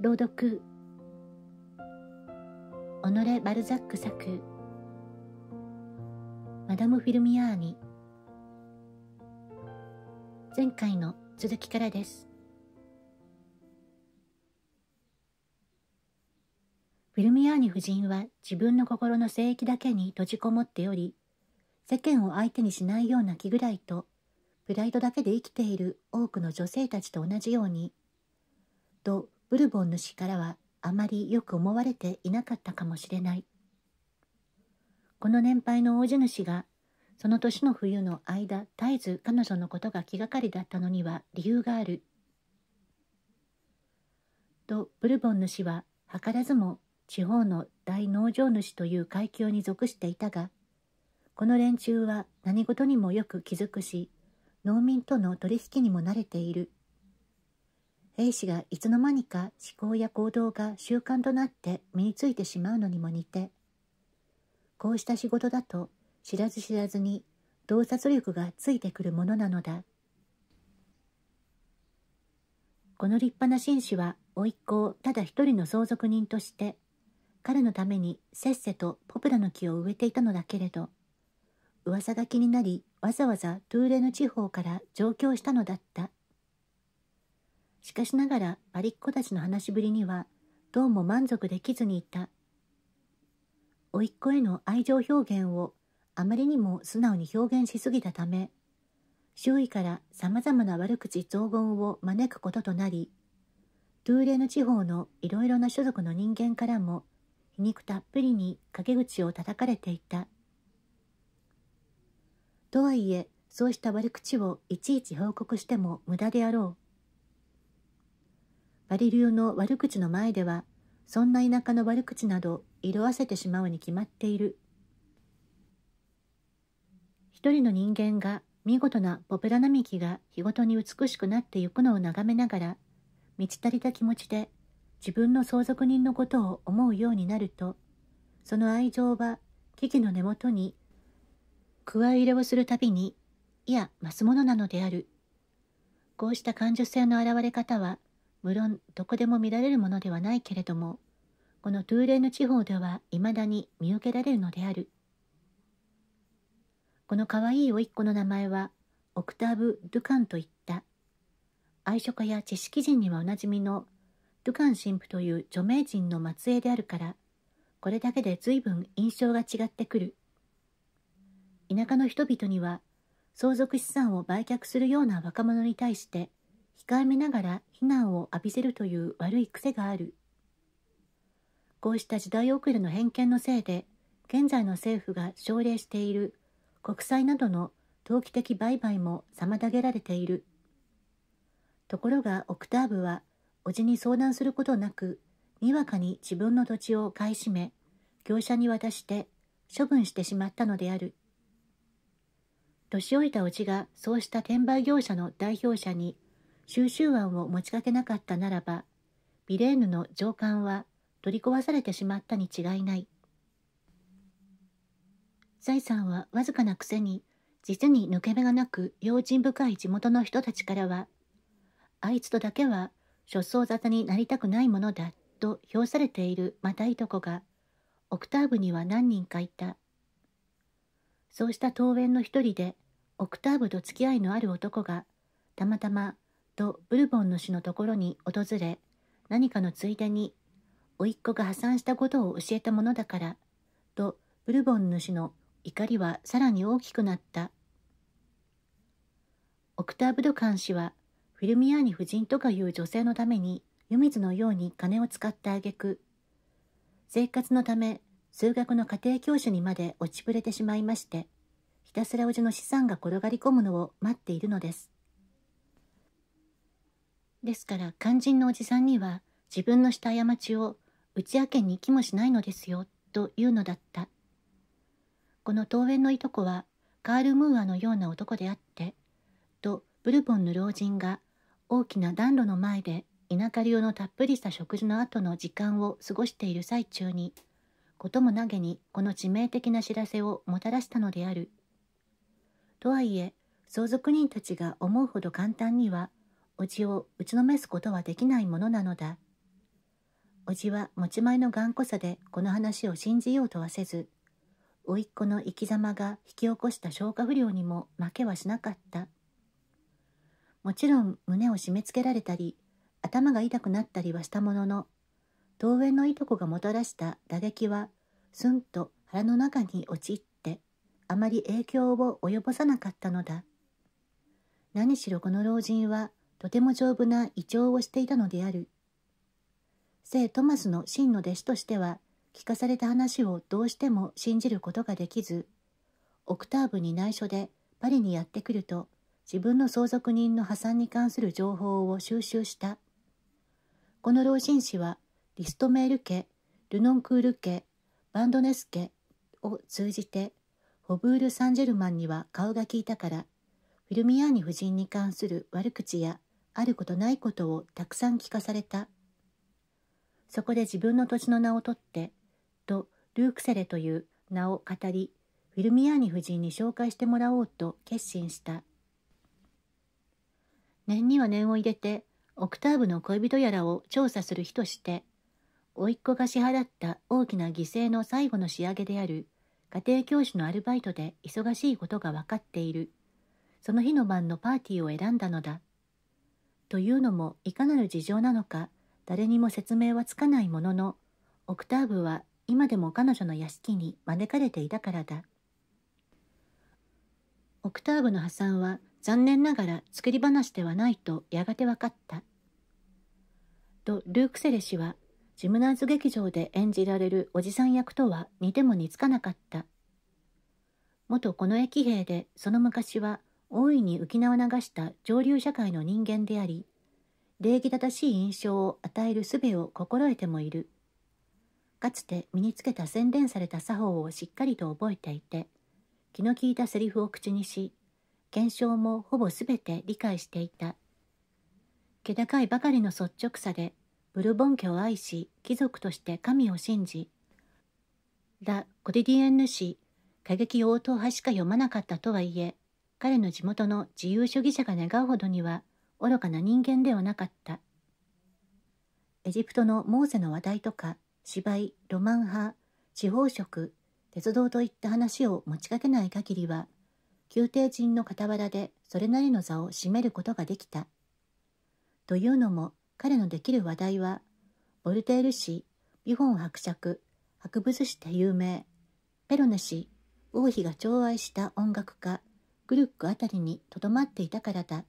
朗読オノレ・バルザック作マダム・フィルミアーニ前回の続きからですフィルミアーニ夫人は自分の心の聖域だけに閉じこもっており世間を相手にしないような気ぐらいとプライドだけで生きている多くの女性たちと同じようにとブルボンの死からはあまりよく思われていなかったかもしれない。この年配の王子主がその年の冬の間絶えず彼女のことが気がかりだったのには理由がある。とブルボン主は図らずも地方の大農場主という階級に属していたがこの連中は何事にもよく気づくし農民との取引にも慣れている A 氏がいつの間にか思考や行動が習慣となって身についてしまうのにも似てこうした仕事だと知らず知らずに洞察力がついてくるものなのだこの立派な紳士は甥っ子をただ一人の相続人として彼のためにせっせとポプラの木を植えていたのだけれど噂が気になりわざわざトゥーレの地方から上京したのだったしかしながらパリっ子たちの話しぶりにはどうも満足できずにいた甥っ子への愛情表現をあまりにも素直に表現しすぎたため周囲からさまざまな悪口雑言を招くこととなりトゥーレの地方のいろいろな所属の人間からも皮肉たっぷりに陰口を叩かれていたとはいえそうした悪口をいちいち報告しても無駄であろうバリ流の悪口の前では、そんな田舎の悪口など色あせてしまうに決まっている。一人の人間が見事なポペラ並木が日ごとに美しくなってゆくのを眺めながら、満ち足りた気持ちで自分の相続人のことを思うようになると、その愛情は危機の根元に、加え入れをするたびに、いや、増すものなのである。こうした感受性の現れ方は、無論どこでも見られるものではないけれどもこのトゥーレンヌ地方ではいまだに見受けられるのであるこのかわいい甥っ子の名前はオクターブ・ドゥカンといった愛書家や知識人にはおなじみのドゥカン神父という著名人の末裔であるからこれだけで随分印象が違ってくる田舎の人々には相続資産を売却するような若者に対して控えめながら非難を浴びせるという悪い癖があるこうした時代遅れの偏見のせいで現在の政府が奨励している国債などの投機的売買も妨げられているところがオクターブは叔父に相談することなくにわかに自分の土地を買い占め業者に渡して処分してしまったのである年老いた叔父がそうした転売業者の代表者に収集案を持ちかけなかったならば、ビレーヌの上官は取り壊されてしまったに違いない。財産はわずかなくせに、実に抜け目がなく用心深い地元の人たちからは、あいつとだけは諸相沙汰になりたくないものだと評されているまたいとこが、オクターブには何人かいた。そうした桃園の一人で、オクターブと付き合いのある男が、たまたまとブルボンの死のところに訪れ、何かのついでに、甥っ子が破産したことを教えたものだから、とブルボン主の怒りはさらに大きくなった。オクターブ・ドカン氏は、フィルミアーニ夫人とかいう女性のために、湯水のように金を使ってあげく、生活のため、数学の家庭教師にまで落ちぶれてしまいまして、ひたすらおじの資産が転がり込むのを待っているのです。ですから肝心のおじさんには自分のした過ちを打ち明けに行きもしないのですよというのだったこの桃園のいとこはカール・ムーアのような男であってとブルボンの老人が大きな暖炉の前で田舎流のたっぷりした食事の後の時間を過ごしている最中にこともなげにこの致命的な知らせをもたらしたのであるとはいえ相続人たちが思うほど簡単にはおじを打ちのめすことはできないものなのだ。叔父は持ち前の頑固さでこの話を信じようとはせず、甥っ子の生き様が引き起こした消化不良にも負けはしなかった。もちろん胸を締め付けられたり、頭が痛くなったりはしたものの、同園のいとこがもたらした打撃は、すんと腹の中に陥って、あまり影響を及ぼさなかったのだ。何しろこの老人はとても丈夫な胃腸をしていたのである。聖トマスの真の弟子としては、聞かされた話をどうしても信じることができず、オクターブに内緒でパリにやってくると、自分の相続人の破産に関する情報を収集した。この老人誌は、リストメール家、ルノンクール家、バンドネス家を通じて、ホブール・サンジェルマンには顔が利いたから、フィルミアーニ夫人に関する悪口やあることないことをたくさん聞かされた。そこで自分の土地の名を取って、とルークセレという名を語り、フィルミアーニ夫人に紹介してもらおうと決心した。念には念を入れて、オクターブの恋人やらを調査する日として、甥っ子が支払った大きな犠牲の最後の仕上げである家庭教師のアルバイトで忙しいことが分かっている。その日の晩のパーティーを選んだのだ。というのもいかなる事情なのか誰にも説明はつかないもののオクターブは今でも彼女の屋敷に招かれていたからだオクターブの破産は残念ながら作り話ではないとやがて分かったとルーク・セレ氏はジムナーズ劇場で演じられるおじさん役とは似ても似つかなかった元近衛騎兵でその昔は大いに浮き名を流した上流社会の人間であり、礼儀正しい印象を与える術を心得てもいる。かつて身につけた洗練された作法をしっかりと覚えていて、気の利いたセリフを口にし、検証もほぼすべて理解していた。気高いばかりの率直さで、ブルボン家を愛し、貴族として神を信じ、ラ・コディディエンヌ氏、過激応答派しか読まなかったとはいえ、彼の地元の自由主義者が願うほどには愚かな人間ではなかったエジプトのモーセの話題とか芝居ロマン派地方食鉄道といった話を持ちかけない限りは宮廷人の傍らでそれなりの座を占めることができたというのも彼のできる話題はボルテール氏ビフォン伯爵博物誌で有名ペロネ氏王妃が寵愛した音楽家グルックりにとどまっていたからだ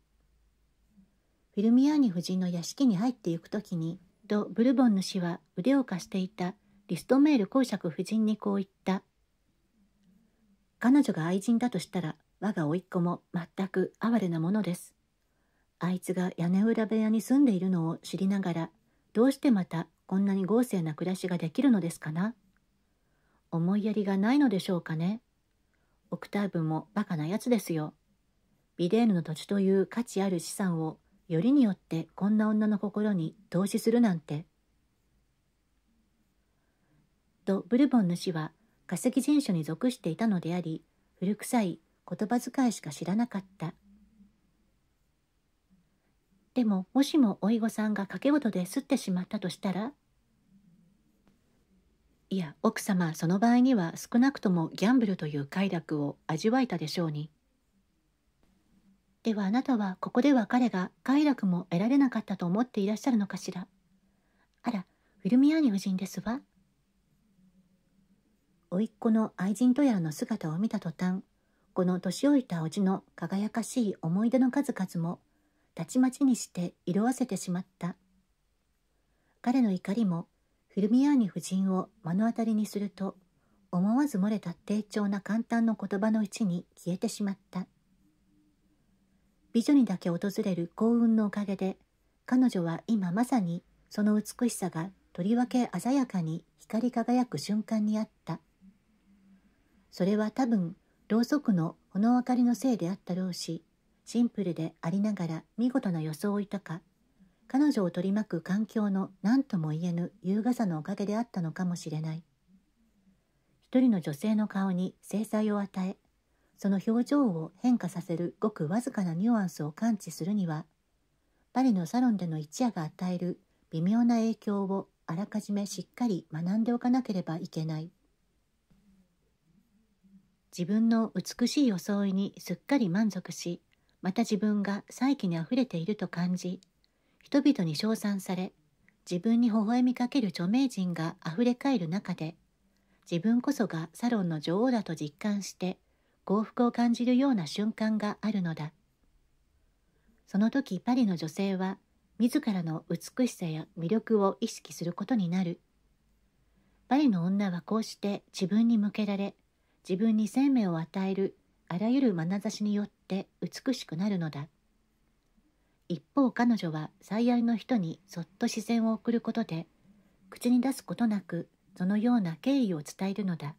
フィルミアーニ夫人の屋敷に入っていく時にド・ブルボンヌ氏は腕を貸していたリストメール公爵夫人にこう言った彼女が愛人だとしたら我が甥っ子も全く哀れなものですあいつが屋根裏部屋に住んでいるのを知りながらどうしてまたこんなに豪勢な暮らしができるのですかな思いやりがないのでしょうかねオクターブもバカなやつですよ。ビデールの土地という価値ある資産をよりによってこんな女の心に投資するなんて。とブルボン主は化石人種に属していたのであり古臭い言葉遣いしか知らなかったでももしも甥御さんが掛け事ですってしまったとしたらいや奥様その場合には少なくともギャンブルという快楽を味わえたでしょうにではあなたはここでは彼が快楽も得られなかったと思っていらっしゃるのかしらあらフィルミアーニ夫人ですわ甥っ子の愛人とやらの姿を見た途端この年老いた叔父の輝かしい思い出の数々もたちまちにして色あせてしまった彼の怒りもルミアーニ夫人を目の当たりにすると思わず漏れた丁重な簡単の言葉のうちに消えてしまった美女にだけ訪れる幸運のおかげで彼女は今まさにその美しさがとりわけ鮮やかに光り輝く瞬間にあったそれは多分ろうそくのこの明かりのせいであったろうしシンプルでありながら見事な装いとか彼女を取り巻く環境の何とも言えぬ優雅さのおかげであったのかもしれない。一人の女性の顔に制裁を与え、その表情を変化させるごくわずかなニュアンスを感知するには、パリのサロンでの一夜が与える微妙な影響をあらかじめしっかり学んでおかなければいけない。自分の美しい装いにすっかり満足し、また自分が再起にあふれていると感じ、人々に称賛され自分に微笑みかける著名人があふれかえる中で自分こそがサロンの女王だと実感して幸福を感じるような瞬間があるのだその時パリの女性は自らの美しさや魅力を意識することになるパリの女はこうして自分に向けられ自分に生命を与えるあらゆる眼差しによって美しくなるのだ一方彼女は最愛の人にそっと視線を送ることで口に出すことなくそのような敬意を伝えるのだ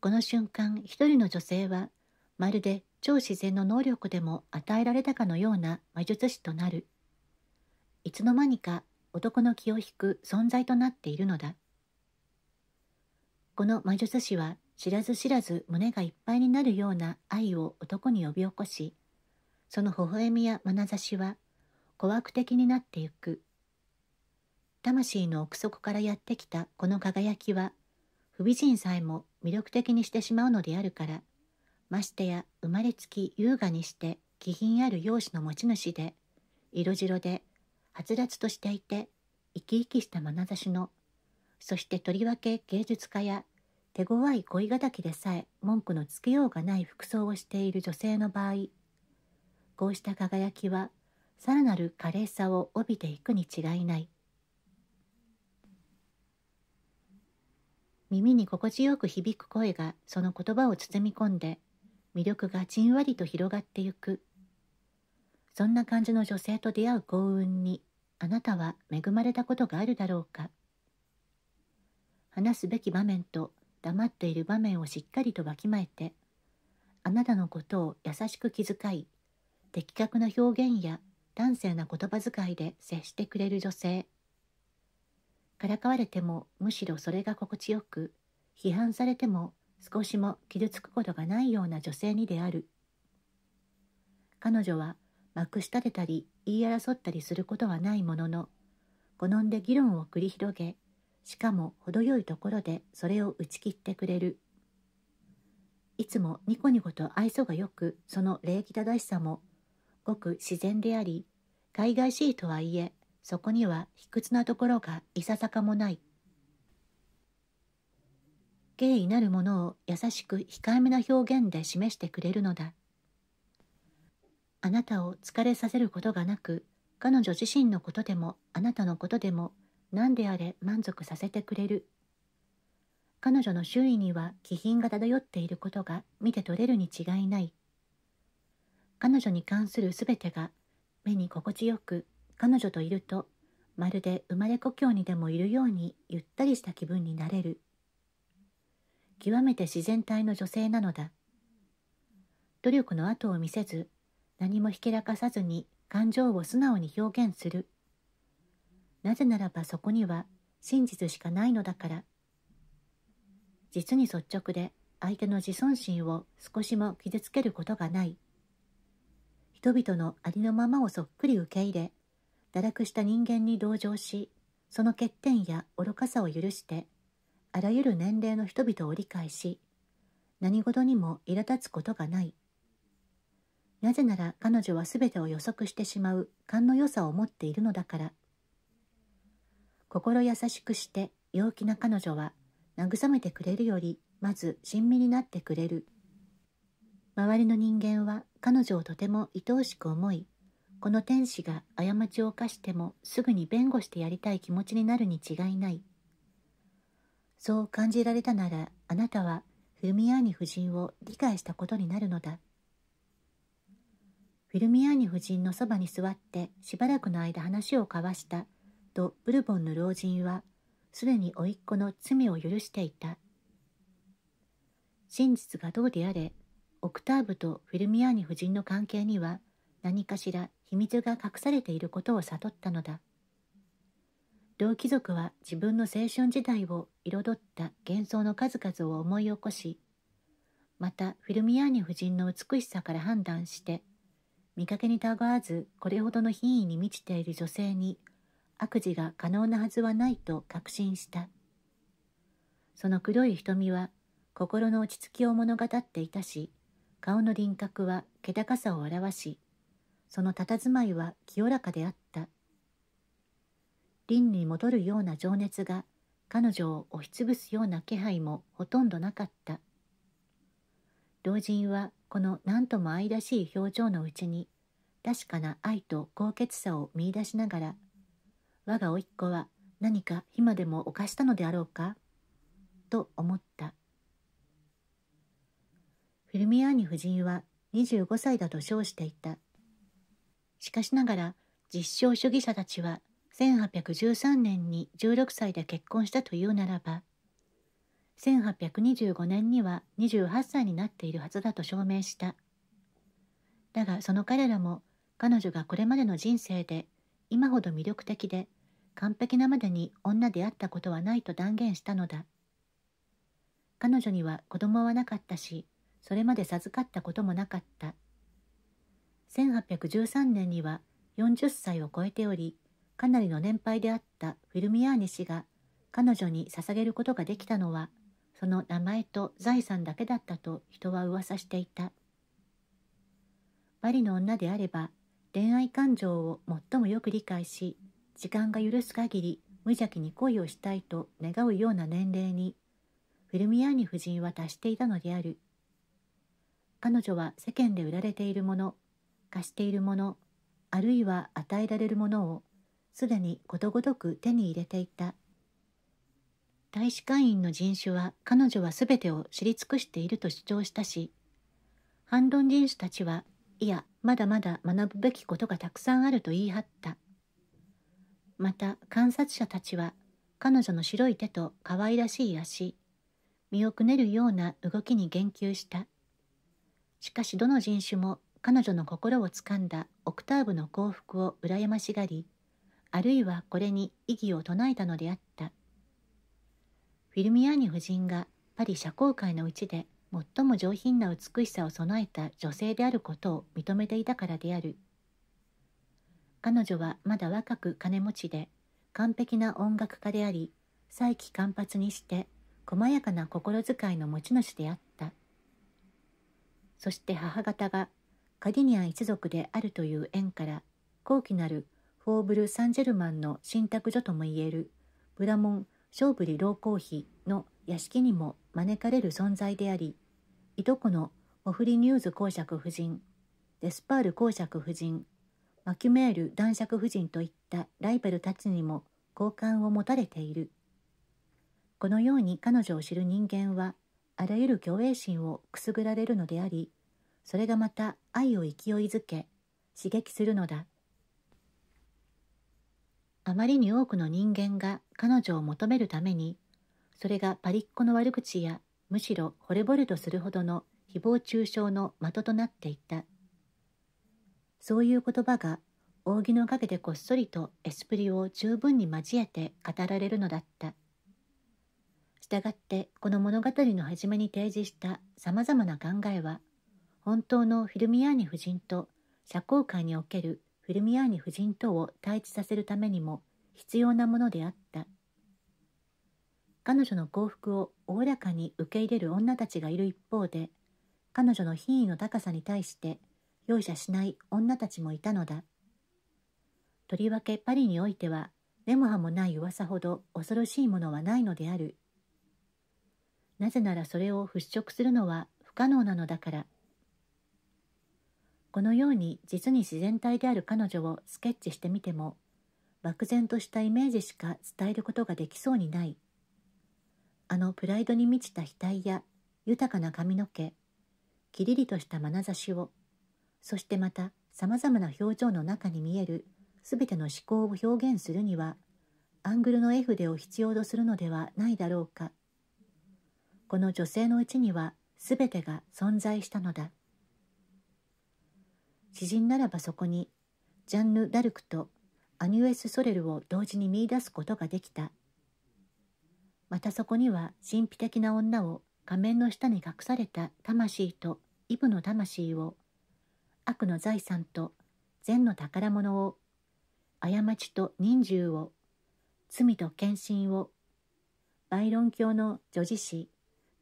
この瞬間一人の女性はまるで超自然の能力でも与えられたかのような魔術師となるいつの間にか男の気を引く存在となっているのだこの魔術師は知らず知らず胸がいっぱいになるような愛を男に呼び起こしその微笑みや眼差しは小悪的になってゆく魂の奥底からやってきたこの輝きは不美人さえも魅力的にしてしまうのであるからましてや生まれつき優雅にして気品ある容姿の持ち主で色白ではつらつとしていて生き生きした眼差しのそしてとりわけ芸術家や手強い恋敵でさえ文句のつけようがない服装をしている女性の場合光した輝きはさらなる華麗さを帯びていくに違いない耳に心地よく響く声がその言葉を包み込んで魅力がじんわりと広がってゆくそんな感じの女性と出会う幸運にあなたは恵まれたことがあるだろうか話すべき場面と黙っている場面をしっかりとわきまえてあなたのことを優しく気遣い的確な表現や端正な言葉遣いで接してくれる女性からかわれてもむしろそれが心地よく批判されても少しも傷つくことがないような女性にである彼女はまくしたてたり言い争ったりすることはないものの好んで議論を繰り広げしかも程よいところでそれを打ち切ってくれるいつもニコニコと愛想がよくその礼儀正しさもごく自然であり、海外しいとはいえ、そこには卑屈なところがいささかもない。敬意なるものを優しく控えめな表現で示してくれるのだ。あなたを疲れさせることがなく、彼女自身のことでもあなたのことでも何であれ満足させてくれる。彼女の周囲には気品が漂っていることが見て取れるに違いない。彼女に関する全てが目に心地よく彼女といるとまるで生まれ故郷にでもいるようにゆったりした気分になれる極めて自然体の女性なのだ努力の後を見せず何もひけらかさずに感情を素直に表現するなぜならばそこには真実しかないのだから実に率直で相手の自尊心を少しも傷つけることがない人々のありのままをそっくり受け入れ堕落した人間に同情しその欠点や愚かさを許してあらゆる年齢の人々を理解し何事にも苛立つことがないなぜなら彼女は全てを予測してしまう勘の良さを持っているのだから心優しくして陽気な彼女は慰めてくれるよりまず親身になってくれる。周りの人間は彼女をとても愛おしく思い、この天使が過ちを犯してもすぐに弁護してやりたい気持ちになるに違いない。そう感じられたならあなたはフルミアーニ夫人を理解したことになるのだ。フィルミアーニ夫人のそばに座ってしばらくの間話を交わしたとブルボンの老人はすでに甥っ子の罪を許していた。真実がどうであれオクターブとフィルミアーニ夫人の関係には何かしら秘密が隠されていることを悟ったのだ同貴族は自分の青春時代を彩った幻想の数々を思い起こしまたフィルミアーニ夫人の美しさから判断して見かけにたがわずこれほどの品位に満ちている女性に悪事が可能なはずはないと確信したその黒い瞳は心の落ち着きを物語っていたし顔の輪郭は気高さを表し、その佇まいは清らかであった。輪に戻るような情熱が彼女を押しつぶすような気配もほとんどなかった。老人はこの何とも愛らしい表情のうちに、確かな愛と高潔さを見いだしながら、我が甥っ子は何か今でも犯したのであろうかと思った。フィルミアーニ夫人は25歳だと称していた。しかしながら、実証主義者たちは1813年に16歳で結婚したというならば、1825年には28歳になっているはずだと証明した。だがその彼らも彼女がこれまでの人生で今ほど魅力的で完璧なまでに女であったことはないと断言したのだ。彼女には子供はなかったし、それまで授かったこともなかった1813年には40歳を超えておりかなりの年配であったフィルミアーニ氏が彼女に捧げることができたのはその名前と財産だけだったと人は噂していたバリの女であれば恋愛感情を最もよく理解し時間が許す限り無邪気に恋をしたいと願うような年齢にフィルミアーニ夫人は達していたのである彼女は世間で売られているもの貸しているものあるいは与えられるものをすでにことごとく手に入れていた大使館員の人種は彼女は全てを知り尽くしていると主張したし反論人種たちはいやまだまだ学ぶべきことがたくさんあると言い張ったまた観察者たちは彼女の白い手と可愛らしい足身をくねるような動きに言及したしかしどの人種も彼女の心をつかんだオクターブの幸福を羨ましがりあるいはこれに異議を唱えたのであったフィルミアーニ夫人がパリ社交界のうちで最も上品な美しさを備えた女性であることを認めていたからである彼女はまだ若く金持ちで完璧な音楽家であり再起間髪にして細やかな心遣いの持ち主であったそして母方がカディニアン一族であるという縁から高貴なるフォーブル・サンジェルマンの信託所ともいえるブラモン・ショーブリ・老公妃の屋敷にも招かれる存在でありいとこのオフリニューズ公爵夫人デスパール公爵夫人マキュメール男爵夫人といったライバルたちにも好感を持たれているこのように彼女を知る人間はあらゆる虚栄心をくすぐられるのでありそれがまた愛を勢いづけ刺激するのだあまりに多くの人間が彼女を求めるためにそれがパリッコの悪口やむしろ惚れ惚れとするほどの誹謗中傷の的となっていたそういう言葉が扇の陰でこっそりとエスプリを十分に交えて語られるのだった。従ってこの物語の初めに提示したさまざまな考えは本当のフィルミアーニ夫人と社交界におけるフィルミアーニ夫人とを対峙させるためにも必要なものであった彼女の幸福をおおらかに受け入れる女たちがいる一方で彼女の品位の高さに対して容赦しない女たちもいたのだとりわけパリにおいては根も葉もない噂ほど恐ろしいものはないのであるなぜならそれを払拭するのは不可能なのだから。このように実に自然体である彼女をスケッチしてみても、漠然としたイメージしか伝えることができそうにない。あのプライドに満ちた額や豊かな髪の毛、きりりとした眼差しを、そしてまたさまざまな表情の中に見えるすべての思考を表現するには、アングルの絵筆を必要とするのではないだろうか。この女性のうちには全てが存在したのだ詩人ならばそこにジャンヌ・ダルクとアニュエス・ソレルを同時に見いだすことができたまたそこには神秘的な女を仮面の下に隠された魂とイブの魂を悪の財産と善の宝物を過ちと忍従を罪と献身をバイロン教の女児詩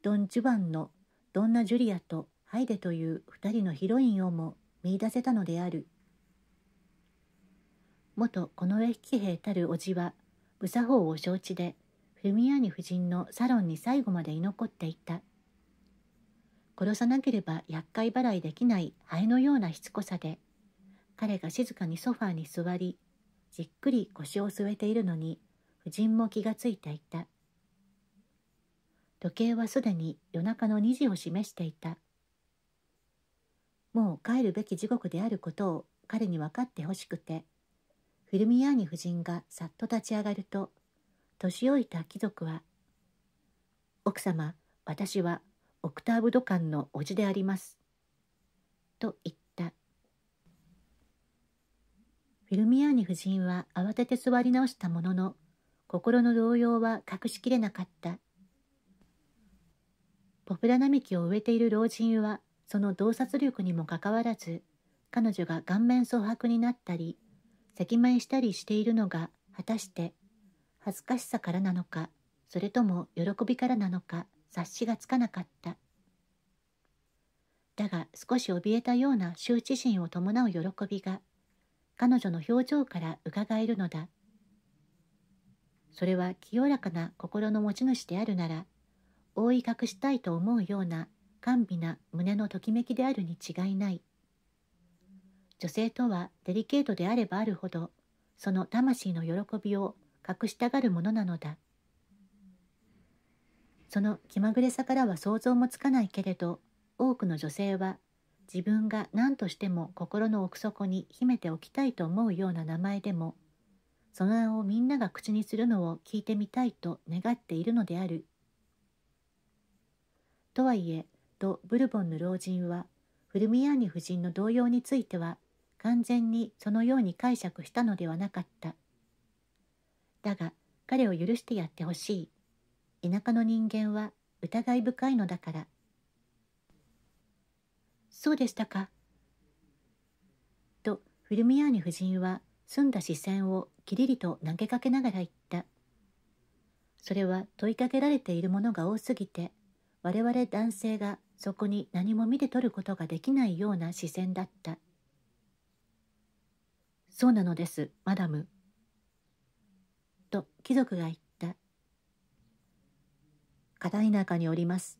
ドン・ジュバンのドンナ・ジュリアとハイデという2人のヒロインをも見出せたのである元この上騎兵たる叔父は無作法を承知でフミアニ夫人のサロンに最後まで居残っていた殺さなければ厄介払いできないハエのようなしつこさで彼が静かにソファーに座りじっくり腰を据えているのに夫人も気がついていた時計はすでに夜中の2時を示していたもう帰るべき時刻であることを彼に分かってほしくてフィルミアーニ夫人がさっと立ち上がると年老いた貴族は「奥様私はオクターブ・ドカンの叔父であります」と言ったフィルミアーニ夫人は慌てて座り直したものの心の動揺は隠しきれなかったポプラ並木を植えている老人はその洞察力にもかかわらず彼女が顔面蒼白になったり赤面したりしているのが果たして恥ずかしさからなのかそれとも喜びからなのか察しがつかなかっただが少し怯えたような羞恥心を伴う喜びが彼女の表情からうかがえるのだそれは清らかな心の持ち主であるなら覆い隠したいと思うような甘美な胸のときめきであるに違いない。女性とはデリケートであればあるほど、その魂の喜びを隠したがるものなのだ。その気まぐれさからは想像もつかないけれど、多くの女性は自分が何としても心の奥底に秘めておきたいと思うような名前でも、その名をみんなが口にするのを聞いてみたいと願っているのである。とはいえとブルボンの老人はフルミアーニ夫人の動揺については完全にそのように解釈したのではなかっただが彼を許してやってほしい田舎の人間は疑い深いのだからそうでしたかとフルミアーニ夫人は澄んだ視線をきりりと投げかけながら言ったそれは問いかけられているものが多すぎて我々男性がそこに何も見て取ることができないような視線だった。そうなのです、マダム。と貴族が言った。片田舎におります。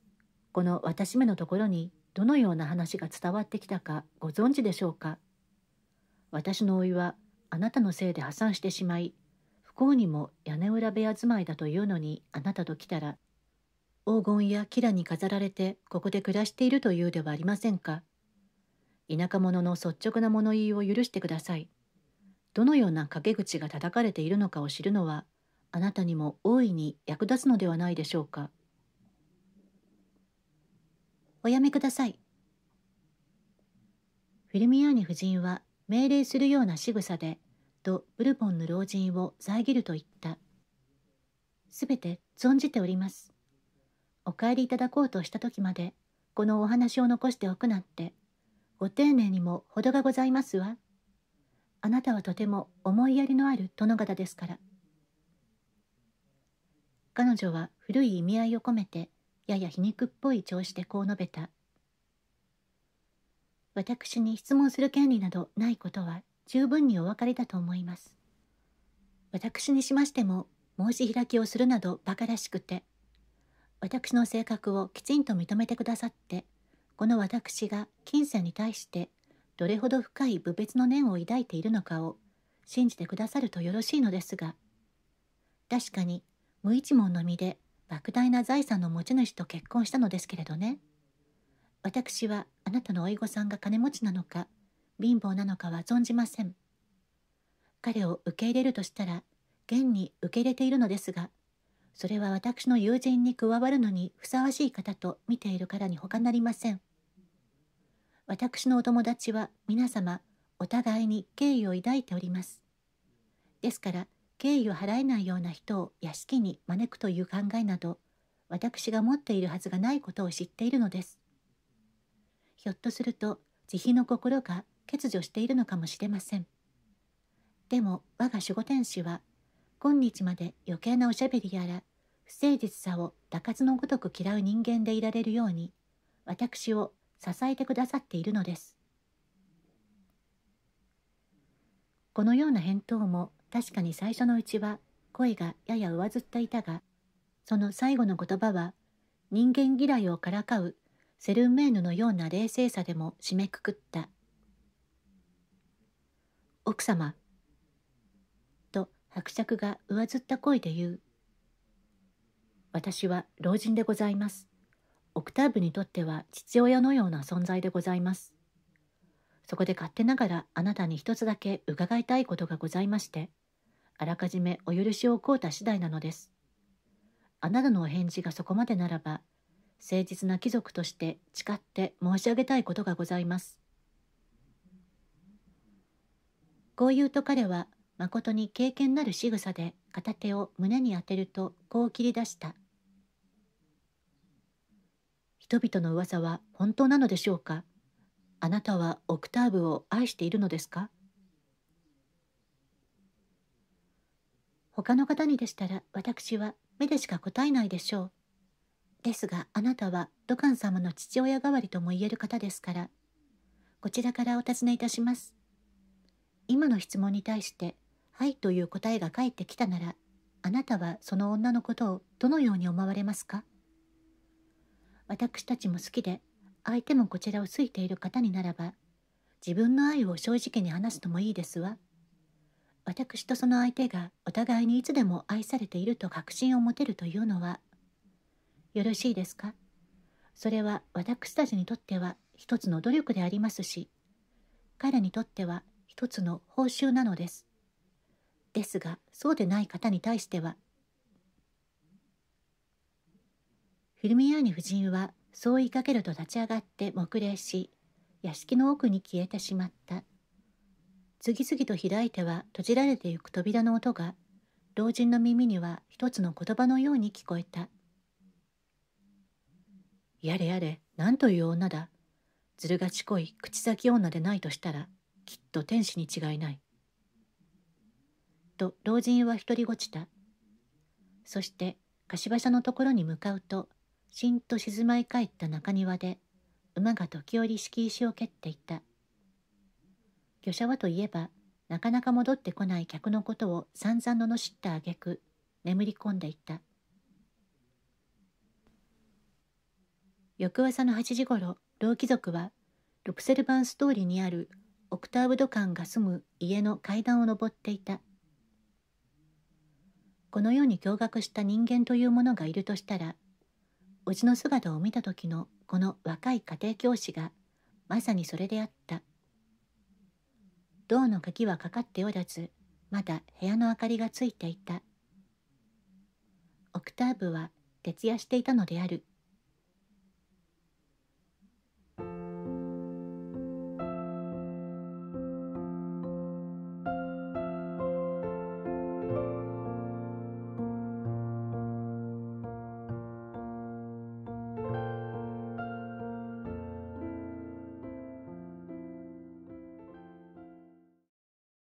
この私めのところにどのような話が伝わってきたかご存知でしょうか。私のおいはあなたのせいで破産してしまい、不幸にも屋根裏部屋住まいだというのにあなたと来たら黄金やキラに飾られてここで暮らしているというではありませんか田舎者の率直な物言いを許してくださいどのような陰口が叩かれているのかを知るのはあなたにも大いに役立つのではないでしょうかおやめくださいフィルミアーニ夫人は命令するような仕草でとブルボンの老人を遮ると言ったすべて存じておりますお帰りいただこうとした時までこのお話を残しておくなんてご丁寧にも程がございますわあなたはとても思いやりのある殿方ですから彼女は古い意味合いを込めてやや皮肉っぽい調子でこう述べた私に質問する権利などないことは十分にお分かりだと思います私にしましても申し開きをするなど馬鹿らしくて私の性格をきちんと認めてくださってこの私が金銭に対してどれほど深い部別の念を抱いているのかを信じてくださるとよろしいのですが確かに無一文の身で莫大な財産の持ち主と結婚したのですけれどね私はあなたの甥御さんが金持ちなのか貧乏なのかは存じません彼を受け入れるとしたら現に受け入れているのですがそれは私の友人に加わるのにふさわしい方と見ているからに他なりません。私のお友達は皆様、お互いに敬意を抱いております。ですから、敬意を払えないような人を屋敷に招くという考えなど、私が持っているはずがないことを知っているのです。ひょっとすると、慈悲の心が欠如しているのかもしれません。でも、我が守護天使は、今日まで余計なおしゃべりやら、不誠実さを打滑のごとく嫌う人間でいられるように、私を支えてくださっているのです。このような返答も確かに最初のうちは声がやや上ずっていたが、その最後の言葉は人間嫌いをからかうセルンメーヌのような冷静さでも締めくくった。奥様、と伯爵が上ずった声で言う。私は老人でございます。オクターブにとっては父親のような存在でございます。そこで勝手ながらあなたに一つだけ伺いたいことがございまして、あらかじめお許しを請うた次第なのです。あなたのお返事がそこまでならば、誠実な貴族として誓って申し上げたいことがございます。こう言うと彼は、まことに経験なる仕草で片手を胸に当てるとこう切り出した。人々の噂は本当なのでしょうかあなたはオクターブを愛しているのですか他の方にでしたら私は目でしか答えないでしょう。ですがあなたはドカン様の父親代わりとも言える方ですから、こちらからお尋ねいたします。今の質問に対して、はいという答えが返ってきたなら、あなたはその女のことをどのように思われますか私たちも好きで相手もこちらを好いている方にならば自分の愛を正直に話すのもいいですわ私とその相手がお互いにいつでも愛されていると確信を持てるというのはよろしいですかそれは私たちにとっては一つの努力でありますし彼にとっては一つの報酬なのですですがそうでない方に対してはフィルミアーニ夫人はそう言いかけると立ち上がって黙礼し屋敷の奥に消えてしまった次々と開いては閉じられてゆく扉の音が老人の耳には一つの言葉のように聞こえた「やれやれ何という女だずる賢い口先女でないとしたらきっと天使に違いない」と老人は独りごちたそして貸し車のところに向かうとしんと静まり返った中庭で馬が時折敷石を蹴っていた魚者はといえばなかなか戻ってこない客のことを散々ののしった挙句眠り込んでいた翌朝の8時ごろ老貴族はルクセルバンスリーにあるオクターブド館が住む家の階段を上っていたこの世に驚愕した人間というものがいるとしたら叔父の姿を見た時のこの若い家庭教師がまさにそれであった銅の鍵はかかっておらずまだ部屋の明かりがついていたオクターブは徹夜していたのである